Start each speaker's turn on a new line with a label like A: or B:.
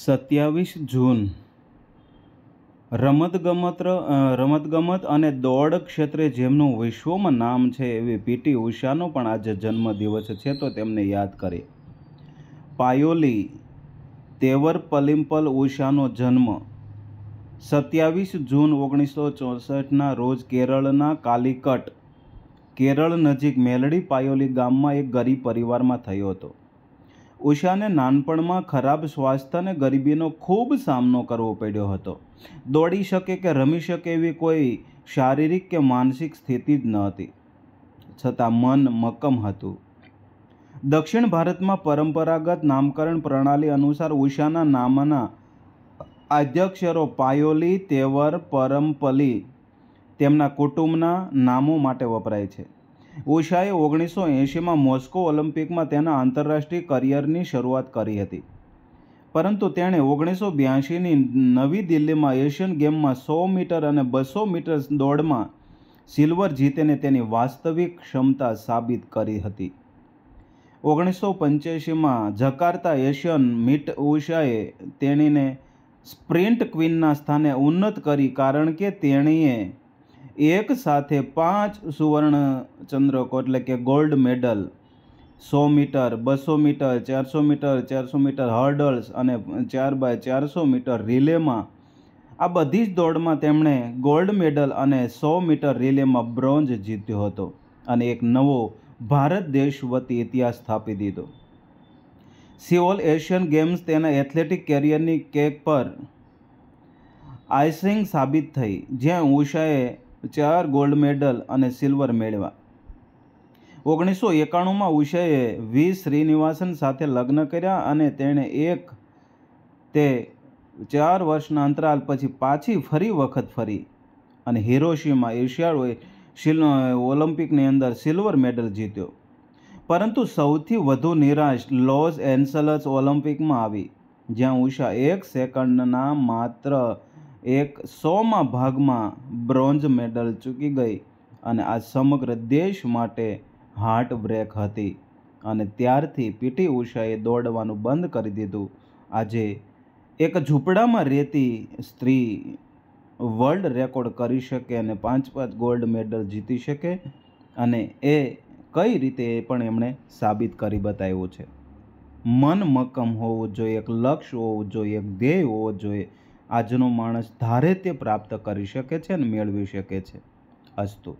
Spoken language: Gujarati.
A: સત્યાવીસ જૂન રમતગમત રમતગમત અને દોડ ક્ષેત્રે જેમનું વિશ્વમાં નામ છે એવી પીટી ઉષાનો પણ આજે જન્મદિવસ છે તો તેમને યાદ કરે પાયોલી તેવર પલિમ્પલ ઉષાનો જન્મ સત્યાવીસ જૂન ઓગણીસો ચોસઠના રોજ કેરળના કાલિકટ કેરળ નજીક મેલડી પાયોલી ગામમાં એક ગરીબ પરિવારમાં થયો હતો ઉષાને નાનપણમાં ખરાબ સ્વાસ્થ્ય અને ગરીબીનો ખૂબ સામનો કરવો પડ્યો હતો દોડી શકે કે રમી શકે એવી કોઈ શારીરિક કે માનસિક સ્થિતિ જ ન હતી છતાં મન મક્કમ હતું દક્ષિણ ભારતમાં પરંપરાગત નામકરણ પ્રણાલી અનુસાર ઉષાના નામના અધ્યક્ષરો પાયોલી તેવર પરમપલી તેમના કુટુંબના નામો માટે વપરાય છે ઉષાએ ઓગણીસો એંશીમાં મોસ્કો ઓલિમ્પિકમાં તેના આંતરરાષ્ટ્રીય કરિયરની શરૂઆત કરી હતી પરંતુ તેણે ઓગણીસો બ્યાસીની નવી દિલ્હીમાં એશિયન ગેમમાં સો મીટર અને બસો મીટર દોડમાં સિલ્વર જીતીને તેની વાસ્તવિક ક્ષમતા સાબિત કરી હતી ઓગણીસો પંચ્યાસીમાં જકાર્તા એશિયન મીટ ઉષાએ તેણીને સ્પ્રિન્ટ ક્વીનના સ્થાને ઉન્નત કરી કારણ કે તેણીએ એક સાથે પાંચ સુવર્ણ ચંદ્રકો એટલે કે ગોલ્ડ મેડલ સો મીટર બસો મીટર ચારસો મીટર ચારસો મીટર હર્ડલ્સ અને ચાર બાય ચારસો મીટર રિલેમાં આ બધી જ દોડમાં તેમણે ગોલ્ડ મેડલ અને સો મીટર રિલેમાં બ્રોન્ઝ જીત્યો હતો અને એક નવો ભારત દેશ વતી ઇતિહાસ સ્થાપી દીધો સિઓલ એશિયન ગેમ્સ તેના એથ્લેટિક કેરિયરની કેક પર આઈસિંગ સાબિત થઈ જ્યાં ઉષાએ ચાર ગોલ્ડ મેડલ અને સિલ્વર મેળવ્યા ઓગણીસો એકાણુંમાં ઉષાએ વી શ્રીનિવાસન સાથે લગ્ન કર્યા અને તેણે એક તે ચાર વર્ષના અંતરાલ પછી પાછી ફરી વખત ફરી અને હિરોશીમાં એશિયાડોએ શિલ ઓલિમ્પિકની અંદર સિલ્વર મેડલ જીત્યો પરંતુ સૌથી વધુ નિરાશ લોસ એન્સલસ ઓલિમ્પિકમાં આવી જ્યાં ઉષા એક સેકન્ડના માત્ર એક સોમાં ભાગમાં બ્રોન્ઝ મેડલ ચૂકી ગઈ અને આ સમગ્ર દેશ માટે હાર્ટ બ્રેક હતી અને ત્યારથી પીટી ઉષાએ દોડવાનું બંધ કરી દીધું આજે એક ઝૂંપડામાં રહેતી સ્ત્રી વર્લ્ડ રેકોર્ડ કરી શકે અને પાંચ પાંચ ગોલ્ડ મેડલ જીતી શકે અને એ કઈ રીતે એ પણ એમણે સાબિત કરી બતાવ્યું છે મન મક્કમ હોવું જોઈએ એક લક્ષ્ય હોવું જોઈએ એક ધ્યેય હોવો જોઈએ આજનો માણસ ધારે તે પ્રાપ્ત કરી શકે છે અને મેળવી શકે છે અસ્તુ